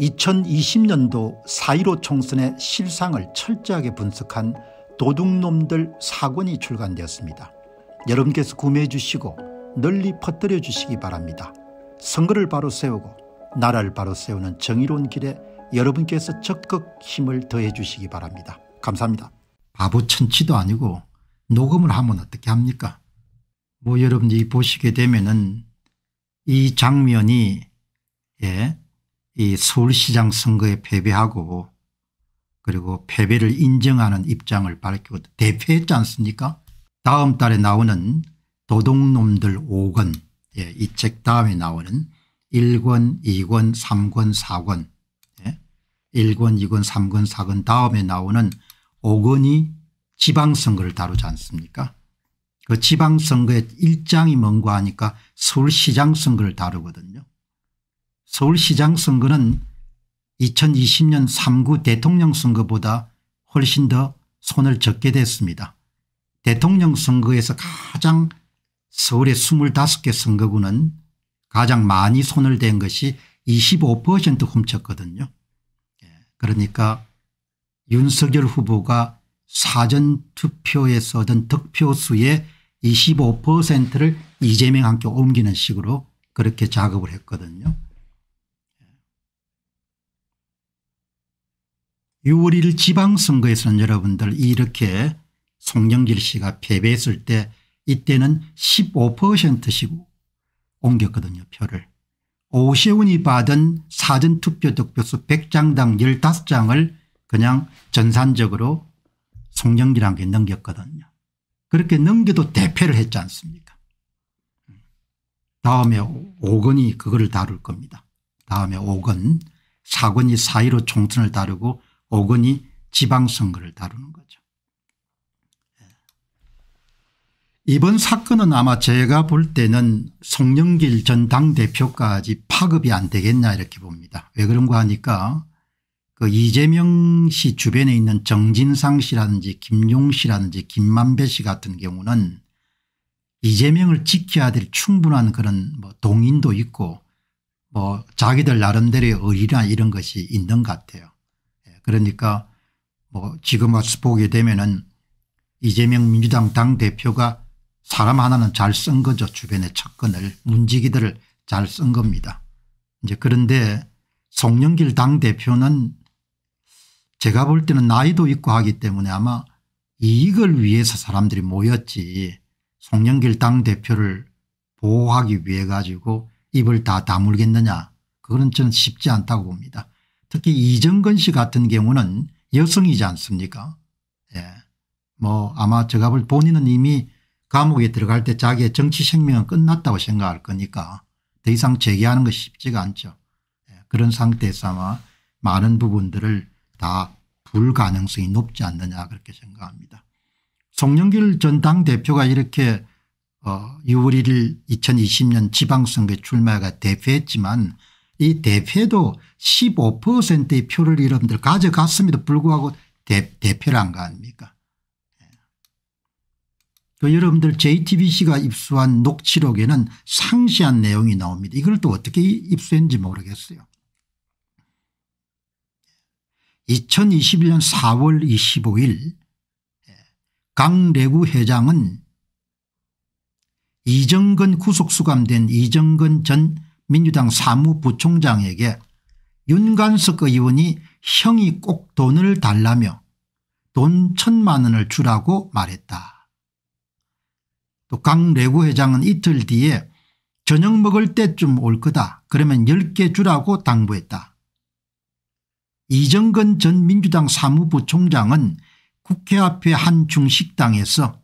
2020년도 4.15 총선의 실상을 철저하게 분석한 도둑놈들 사권이 출간되었습니다. 여러분께서 구매해 주시고 널리 퍼뜨려 주시기 바랍니다. 선거를 바로 세우고 나라를 바로 세우는 정의로운 길에 여러분께서 적극 힘을 더해 주시기 바랍니다. 감사합니다. 바보 천치도 아니고 녹음을 하면 어떻게 합니까 뭐 여러분이 보시게 되면은 이 장면이 예이 서울시장 선거에 패배하고 그리고 패배를 인정하는 입장을 밝히고 대표했지 않습니까 다음 달에 나오는 도둑놈들 5권 예, 이 책 다음에 나오는 1권 2권 3권 4권 예? 1권 2권 3권 4권 다음에 나오는 5권이 지방선거를 다루지 않습니까 그 지방선거의 일장이 뭔고 하니까 서울시장 선거를 다루거든요 서울시장 선거는 2020년 3구 대통령 선거보다 훨씬 더 손을 적게 됐습니다. 대통령 선거에서 가장 서울의 25개 선거구는 가장 많이 손을 댄 것이 25% 훔쳤거든요. 예, 그러니까 윤석열 후보가 사전투표에서 얻은 득표수의 25%를 이재명한테 옮기는 식으로 그렇게 작업을 했거든요. 6월 1일 지방선거에서는 여러분들 이렇게 송영길 씨가 패배했을 때 이때는 15%씩 옮겼거든요 표를. 오세훈이 받은 사전투표 득표수 100장당 15장을 그냥 전산적으로 송영길한테 넘겼거든요. 그렇게 넘겨도 대패를 했지 않습니까 다음에 5건이 그거를 다룰 겁니다. 다음에 5건4건이 사이로 총선을 다루고 5권이 지방선거를 다루는 거죠. 예. 이번 사건은 아마 제가 볼 때는 송영길 전 당대표까지 파급이 안 되겠냐 이렇게 봅니다. 왜 그런가 하니까 그 이재명 씨 주변에 있는 정진상 씨라든지 김용 씨라든지 김만배 씨 같은 경우는 이재명을 지켜야 될 충분한 그런 뭐 동인도 있고 뭐 자기들 나름대로의 의리나 이런 것이 있는 것 같아요. 그러니까 뭐 지금 와서 보게 되면은 이재명 민주당 당대표가 사람 하나는 잘 쓴 거죠. 주변의 측근을 문지기들을 잘 쓴 겁니다. 이제 그런데 송영길 당대표는 제가 볼 때는 나이도 있고 하기 때문에 아마 이익을 위해서 사람들이 모였지 송영길 당대표를 보호하기 위해 가지고 입을 다 다물겠느냐 그거는 저는 쉽지 않다고 봅니다. 특히 이정근 씨 같은 경우는 여성이지 않습니까 예. 뭐 아마 제가 볼 본인은 이미 감옥에 들어갈 때 자기의 정치 생명은 끝났다고 생각할 거니까 더 이상 재개하는 것이 쉽지가 않죠. 예. 그런 상태에서 아마 많은 부분들을 다 불가능성이 높지 않느냐 그렇게 생각합니다. 송영길 전 당대표가 이렇게 어 6월 1일 2020년 지방선거에 출마가 대표했지만 이 대표도 15%의 표를 여러분들 가져갔음에도 불구하고 대, 대표를 안 가합니까 예. 그 여러분들 JTBC가 입수한 녹취록에는 상세한 내용이 나옵니다. 이걸 또 어떻게 입수했는지 모르겠어요. 2021년 4월 25일 강래구 회장은 이정근 구속수감된 이정근 전 민주당 사무부총장에게 윤관석 의원이 형이 꼭 돈을 달라며 돈 천만 원을 주라고 말했다. 또 강래구 회장은 이틀 뒤에 저녁 먹을 때쯤 올 거다. 그러면 10개 주라고 당부했다. 이정근 전 민주당 사무부총장은 국회 앞에 한 중식당에서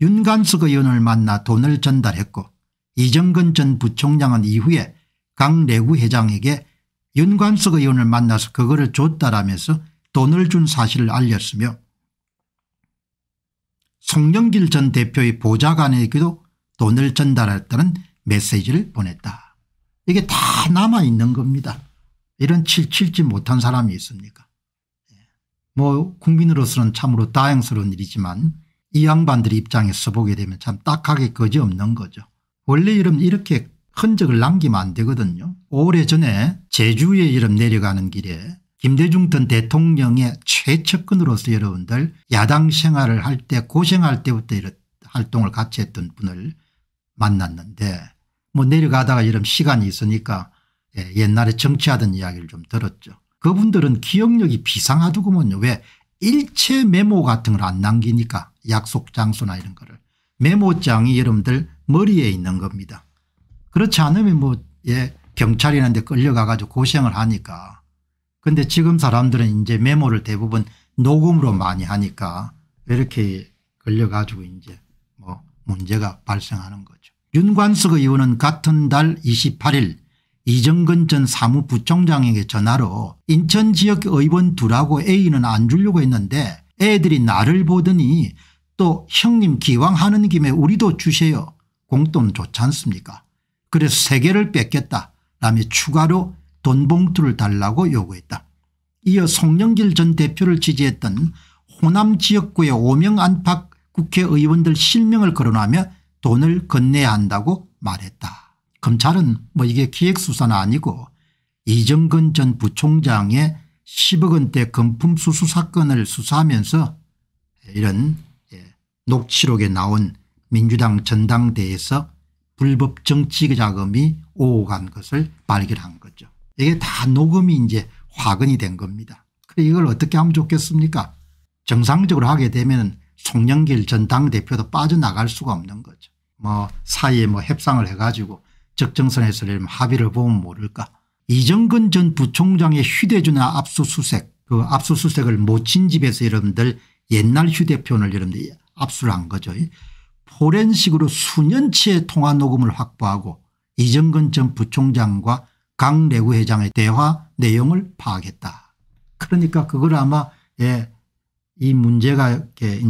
윤관석 의원을 만나 돈을 전달했고 이정근 전 부총장은 이후에 강내구 회장에게 윤관석 의원을 만나서 그거를 줬다라면서 돈을 준 사실을 알렸으며 송영길 전 대표의 보좌관에게도 돈을 전달했다는 메시지를 보냈다. 이게 다 남아있는 겁니다. 이런 칠칠지 못한 사람이 있습니까 예. 뭐 국민으로서는 참으로 다행스러운 일이지만 이 양반들 의 입장에서 보게 되면 참 딱하게 거지없는 거죠. 원래 이름 이렇게 흔적을 남기면 안 되거든요. 오래전에 제주에 이름 내려가는 길에 김대중 전 대통령의 최측근으로서 여러분들 야당 생활을 할 때 고생할 때부터 이런 활동을 같이 했던 분을 만났는데 뭐 내려가다가 이런 시간이 있으니까 예, 옛날에 정치하던 이야기를 좀 들었죠. 그분들은 기억력이 비상하더구먼요. 왜 일체 메모 같은 걸 안 남기니까 약속 장소나 이런 거를. 메모장이 여러분들 머리에 있는 겁니다. 그렇지 않으면 뭐 예, 경찰이는데 끌려가 가지고 고생을 하니까 근데 지금 사람들은 이제 메모를 대부분 녹음으로 많이 하니까 이렇게 걸려 가지고 이제 뭐 문제가 발생하는 거죠. 윤관석 의원은 같은 달 28일 이정근 전 사무부총장에게 전화로 인천 지역 의원 두라고 A는 안 주려고 했는데 애들이 나를 보더니 또 형님 기왕 하는 김에 우리도 주세요. 공돈 좋지 않습니까 그래서 세 개를 뺏겠다 라며 추가로 돈 봉투를 달라고 요구했다. 이어 송영길 전 대표를 지지했던 호남 지역구의 5명 안팎 국회의원들 실명을 거론하며 돈을 건네야 한다고 말했다. 검찰은 뭐 이게 기획수사는 아니고 이정근 전 부총장의 10억 원대 금품 수수 사건을 수사하면서 이런 녹취록에 나온 민주당 전당대에서 불법 정치 자금이 오간 것을 발견한 거죠. 이게 다 녹음이 이제 화근이 된 겁니다. 이걸 어떻게 하면 좋겠습니까? 정상적으로 하게 되면 송영길 전 당대표도 빠져나갈 수가 없는 거죠. 뭐 사이에 뭐 협상을 해가지고 적정선에서 뭐 합의를 보면 모를까. 이정근 전 부총장의 휴대전화 압수수색 그 압수수색을 모친 집에서 여러분들 옛날 휴대폰을 여러분들 압수를 한 거죠. 포렌식으로 수년치의 통화 녹음을 확보하고 이정근 전 부총장과 강래구 회장의 대화 내용을 파악했다. 그러니까 그걸 아마 예, 이 문제가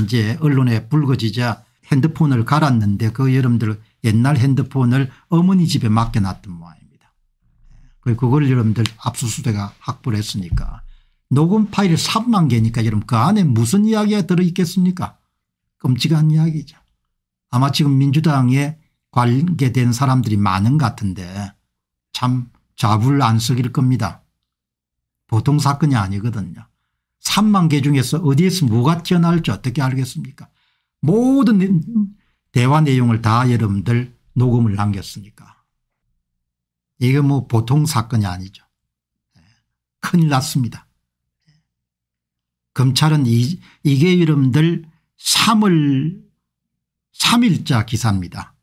이제 언론에 불거지자 핸드폰을 갈았는데 그 여러분들 옛날 핸드폰을 어머니 집에 맡겨놨던 모양입니다. 예, 그걸 여러분들 압수수색가 확보를 했으니까 녹음 파일이 3만 개니까 여러분 그 안에 무슨 이야기가 들어있겠습니까 끔찍한 이야기죠. 아마 지금 민주당에 관계된 사람들이 많은 같은데 참자부안 썩일 겁니다. 보통 사건이 아니거든요. 3만 개 중에서 어디에서 뭐가 튀어나올지 어떻게 알겠습니까 모든 대화 내용을 다 여러분들 녹음을 남겼으니까. 이게 뭐 보통 사건이 아니죠. 큰일 났습니다. 검찰은 이, 게 여러분들 3월 3일자 기사입니다.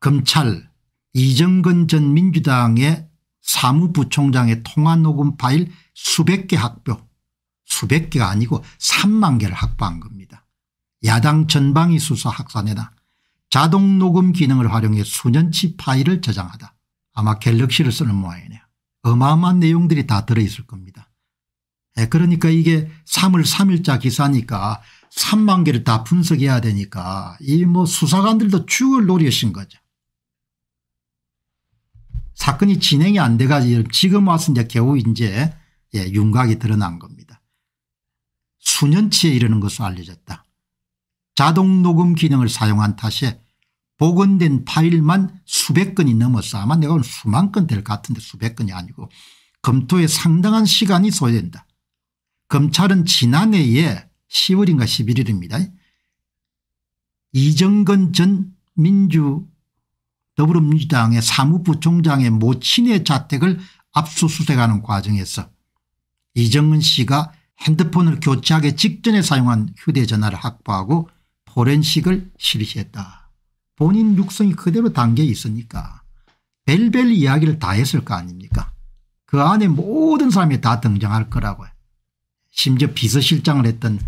검찰 이정근 전 민주당의 사무부총장의 통화녹음 파일 수백 개 학교 수백 개가 아니고 3만 개를 확보한 겁니다. 야당 전방위 수사 확산에다 자동 녹음 기능을 활용해 수년치 파일을 저장하다. 아마 갤럭시를 쓰는 모양이네요. 어마어마한 내용들이 다 들어있을 겁니다. 예, 그러니까 이게 3월 3일자 기사니까 3만 개를 다 분석해야 되니까 이 뭐 수사관들도 죽을 노리신 거죠. 사건이 진행이 안 돼가지고 지금 와서 이제 겨우 이제 예, 윤곽이 드러난 겁니다. 수년치에 이르는 것으로 알려졌다. 자동 녹음 기능을 사용한 탓에 복원된 파일만 수백 건이 넘었어. 아마 내가 오늘 수만 건 될 것 같은데 수백 건이 아니고 검토에 상당한 시간이 소요된다. 검찰은 지난해에 10월인가 11일입니다. 이정건 전 민주 더불어민주당의 사무부 총장의 모친의 자택을 압수수색하는 과정에서 이정은 씨가 핸드폰을 교체하기 직전에 사용한 휴대전화를 확보하고 포렌식을 실시했다. 본인 육성이 그대로 담겨 있으니까 벨벨 이야기를 다 했을 거 아닙니까 그 안에 모든 사람이 다 등장할 거라고요. 심지어 비서실장을 했던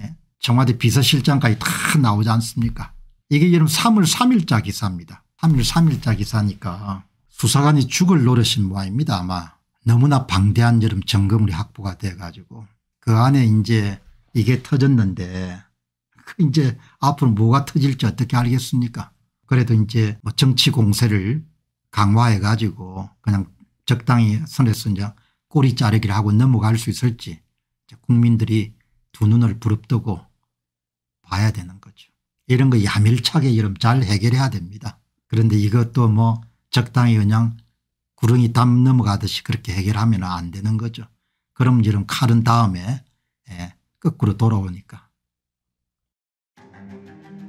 예, 청와대 비서실장까지 다 나오지 않습니까 이게 여러분 3월 3일자 기사입니다. 3월 3일자 기사니까 수사관이 죽을 노릇인 모양입니다 아마. 너무나 방대한 여름 점검물이 확보가 돼 가지고 그 안에 이제 이게 터졌는데 그 이제 앞으로 뭐가 터질지 어떻게 알겠습니까 그래도 이제 뭐 정치 공세를 강화해 가지고 그냥 적당히 선에서 이제 꼬리 자르기를 하고 넘어갈 수 있을지 국민들이 두 눈을 부릅뜨고 봐야 되는 거죠. 이런 거 야밀차게 이름 잘 해결해야 됩니다. 그런데 이것도 뭐 적당히 그냥 구렁이 담 넘어가듯이 그렇게 해결하면 안 되는 거죠. 그럼 이런 칼은 다음에 예, 거꾸로 돌아오니까